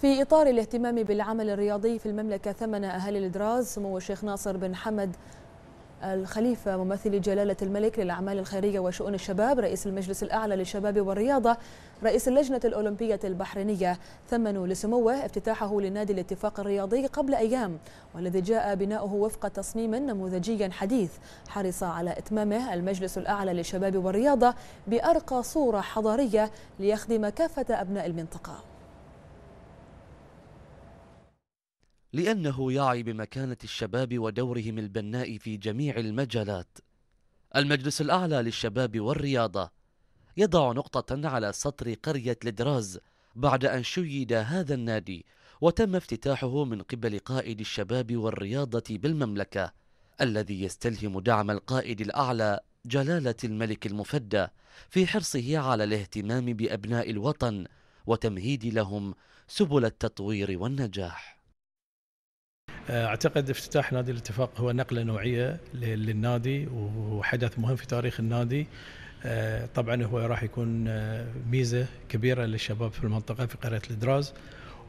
في إطار الاهتمام بالعمل الرياضي في المملكة ثمن أهالي الإدراز سمو الشيخ ناصر بن حمد الخليفة ممثل جلالة الملك للأعمال الخيرية وشؤون الشباب رئيس المجلس الأعلى للشباب والرياضة رئيس اللجنة الأولمبية البحرينية ثمنوا لسموه افتتاحه لنادي الاتفاق الرياضي قبل أيام والذي جاء بناؤه وفق تصميم نموذجي حديث حرص على إتمامه المجلس الأعلى للشباب والرياضة بأرقى صورة حضارية ليخدم كافة أبناء المنطقة لأنه يعي بمكانة الشباب ودورهم البناء في جميع المجالات المجلس الأعلى للشباب والرياضة يضع نقطة على سطر قرية لدراز بعد أن شيد هذا النادي وتم افتتاحه من قبل قائد الشباب والرياضة بالمملكة الذي يستلهم دعم القائد الأعلى جلالة الملك المفدى في حرصه على الاهتمام بأبناء الوطن وتمهيد لهم سبل التطوير والنجاح آه، اعتقد افتتاح نادي الاتفاق هو نقله نوعيه للنادي وحدث مهم في تاريخ النادي آه، طبعا هو راح يكون آه، ميزه كبيره للشباب في المنطقه في قريه الدراز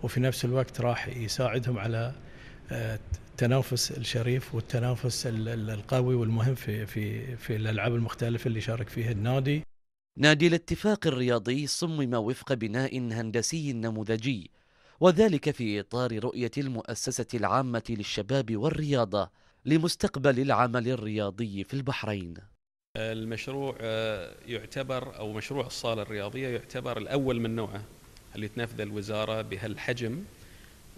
وفي نفس الوقت راح يساعدهم على التنافس الشريف والتنافس القوي والمهم في في في الالعاب المختلفه اللي شارك فيها النادي. نادي الاتفاق الرياضي صمم وفق بناء هندسي نموذجي وذلك في إطار رؤية المؤسسة العامة للشباب والرياضة لمستقبل العمل الرياضي في البحرين المشروع آه، يعتبر أو مشروع الصالة الرياضية يعتبر الأول من نوعه اللي تنفذ الوزارة بهالحجم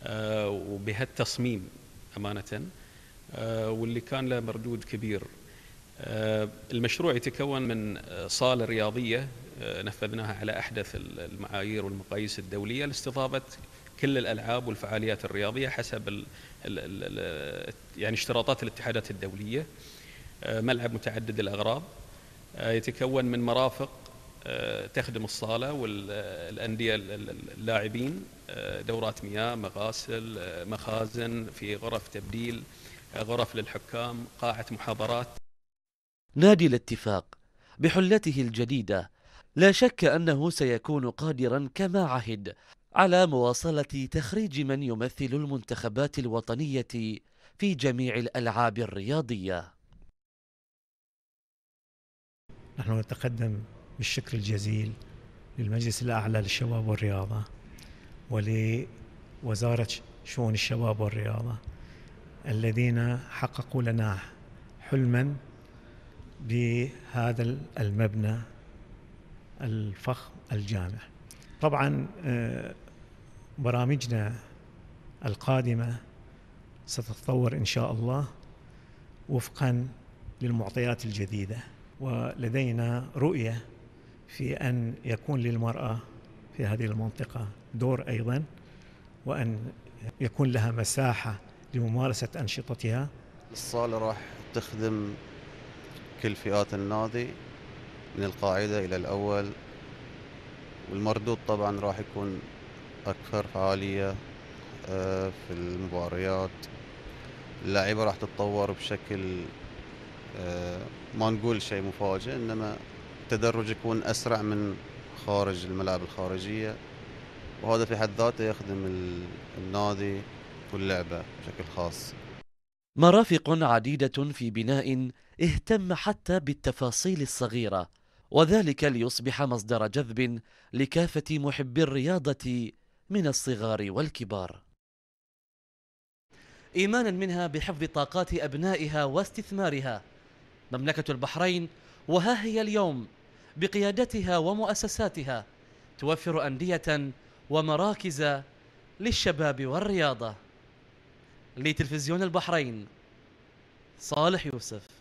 آه، وبهالتصميم أمانة آه، واللي كان له مردود كبير المشروع يتكون من صالة رياضية نفذناها على أحدث المعايير والمقاييس الدولية لاستضافة كل الالعاب والفعاليات الرياضيه حسب الـ الـ الـ يعني اشتراطات الاتحادات الدوليه آه، ملعب متعدد الاغراض آه، يتكون من مرافق آه، تخدم الصاله والانديه اللاعبين دورات مياه مغاسل مخازن في غرف تبديل غرف للحكام قاعه محاضرات نادي الاتفاق بحلته الجديده لا شك انه سيكون قادرا كما عهد على مواصلة تخريج من يمثل المنتخبات الوطنية في جميع الألعاب الرياضية نحن نتقدم بالشكر الجزيل للمجلس الأعلى للشباب والرياضة ولوزارة شؤون الشباب والرياضة الذين حققوا لنا حلما بهذا المبنى الفخم الجامع طبعا آه، برامجنا القادمة ستتطور إن شاء الله وفقا للمعطيات الجديدة ولدينا رؤية في أن يكون للمرأة في هذه المنطقة دور أيضا وأن يكون لها مساحة لممارسة أنشطتها الصالة راح تخدم كل فئات النادي من القاعدة إلى الأول والمردود طبعا راح يكون أكثر فعالية آه، في المباريات اللعيبه راح تتطور بشكل آه، ما نقول شيء مفاجئ إنما التدرج يكون أسرع من خارج الملاعب الخارجية وهذا في حد ذاته يخدم النادي واللعبة بشكل خاص مرافق عديدة في بناء اهتم حتى بالتفاصيل الصغيرة وذلك ليصبح مصدر جذب لكافة محبي الرياضة من الصغار والكبار إيمانا منها بحفظ طاقات أبنائها واستثمارها مملكة البحرين وها هي اليوم بقيادتها ومؤسساتها توفر أندية ومراكز للشباب والرياضة لتلفزيون البحرين صالح يوسف